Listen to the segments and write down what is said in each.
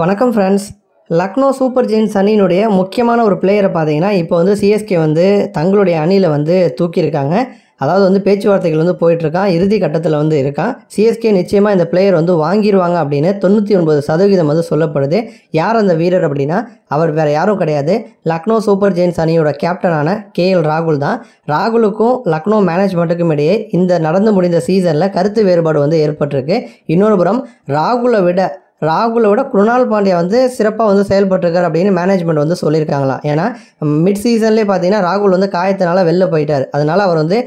வணக்கம் friends Lucknow super Jains அணியினுடைய முக்கியமான ஒரு பிளேயரை பார்த்தீங்கன்னா இப்போ வந்து சிஎஸ்கே வந்து தங்களுடைய அணியில் வந்து தூக்கியிருக்காங்க அதாவது வந்து பேச்சுவார்த்தைகள் வந்து போயிட்டுருக்கான் இறுதி கட்டத்தில் வந்து இருக்கான் சிஎஸ்கே நிச்சயமாக இந்த பிளேயர் வந்து வாங்கிடுவாங்க அப்படின்னு தொண்ணூற்றி ஒன்பது சதவீதம் வந்து சொல்லப்படுது யார் அந்த வீரர் அப்படின்னா அவர் வேறு யாரும் கிடையாது லக்னோ சூப்பர் ஜெயின்ஸ் அணியோட கேப்டனான கே எல் ராகுல் தான் ராகுலுக்கும் லக்னோ மேனேஜ்மெண்ட்டுக்கும் இடையே இந்த நடந்து முடிந்த சீசனில் கருத்து வேறுபாடு வந்து ஏற்பட்டிருக்கு இன்னொரு புறம் ராகுலை விட ராகுலோட குருணால் பாண்டியா வந்து சிறப்பாக வந்து செயல்பட்டுருக்கார் அப்படின்னு மேனேஜ்மெண்ட் வந்து சொல்லியிருக்காங்களாம் ஏன்னா மிட் சீசன்லேயே பார்த்தீங்கன்னா ராகுல் வந்து காயத்தினால வெளில போயிட்டார் அதனால் அவர் வந்து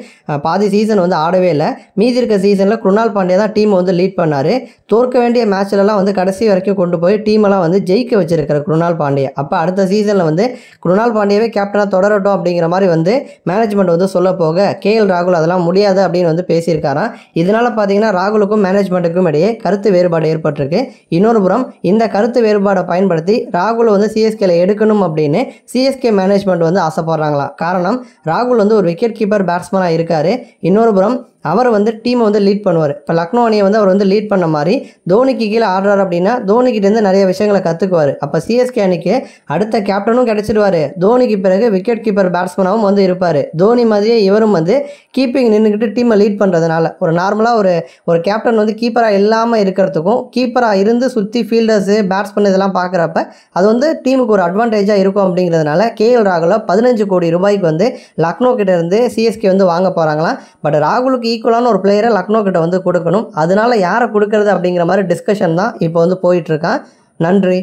பாதி சீசன் வந்து ஆடவே இல்லை மீதி இருக்க சீசனில் குருணால் பாண்டியா தான் டீம் வந்து லீட் பண்ணார் தோற்க வேண்டிய மேட்ச்லலாம் வந்து கடைசி வரைக்கும் கொண்டு போய் டீமெல்லாம் வந்து ஜெயிக்க வச்சிருக்காரு குருணால் பாண்டியா அப்போ அடுத்த சீசனில் வந்து குருணால் பாண்டியாவே கேப்டனாக தொடரட்டும் அப்படிங்கிற மாதிரி வந்து மேனேஜ்மெண்ட் வந்து சொல்ல போக கே எல் ராகுல் அதெல்லாம் முடியாது அப்படின்னு வந்து பேசியிருக்காராம் இதனால் பார்த்தீங்கன்னா ராகுலுக்கும் மேனேஜ்மெண்ட்டுக்கும் இடையே கருத்து வேறுபாடு ஏற்பட்டிருக்கு இன்னொரு புறம் இந்த கருத்து வேறுபாடை பயன்படுத்தி ராகுல் வந்து சிஎஸ்கேல எடுக்கணும் அப்படின்னு சிஎஸ்கே மேனேஜ்மெண்ட் வந்து ஆசைப்படுறாங்களா காரணம் ராகுல் வந்து ஒரு விக்கெட் கீப்பர் பேட்ஸ்மனாக இருக்காரு இன்னொரு புறம் அவர் வந்து டீமை வந்து லீட் பண்ணுவார் இப்போ லக்னோ அணியை வந்து அவர் வந்து லீட் பண்ண மாதிரி தோனிக்கு கீழே ஆடுறாரு அப்படின்னா தோனிக்கிட்டேருந்து நிறைய விஷயங்களை கற்றுக்குவார் அப்போ சிஎஸ்கே அணிக்கு அடுத்த கேப்டனும் கிடச்சிடுவார் தோனிக்கு பிறகு விக்கெட் கீப்பர் பேட்ஸ்மனாகவும் வந்து இருப்பார் தோனி மாதிரியே இவரும் வந்து கீப்பிங் நின்றுக்கிட்டு டீமை லீட் பண்ணுறதுனால ஒரு நார்மலாக ஒரு ஒரு கேப்டன் வந்து கீப்பராக இல்லாமல் இருக்கிறதுக்கும் கீப்பராக இருந்து சுற்றி ஃபீல்டர்ஸு பேட்ஸ்மேன் இதெல்லாம் பார்க்குறப்ப அது வந்து டீமுக்கு ஒரு அட்வான்டேஜாக இருக்கும் அப்படிங்கிறதுனால கேஎல் ராகுல பதினஞ்சு கோடி ரூபாய்க்கு வந்து லக்னோ கிட்டேருந்து சிஎஸ்கே வந்து வாங்க போகிறாங்களாம் பட் ராகுலுக்கு ஈக்குவலான ஒரு பிளேயரை லக்னோ கிட்ட வந்து கொடுக்கணும் அதனால யாரை கொடுக்கறது அப்படிங்கிற மாதிரி டிஸ்கஷன் தான் இப்போ வந்து இருக்கான் நன்றி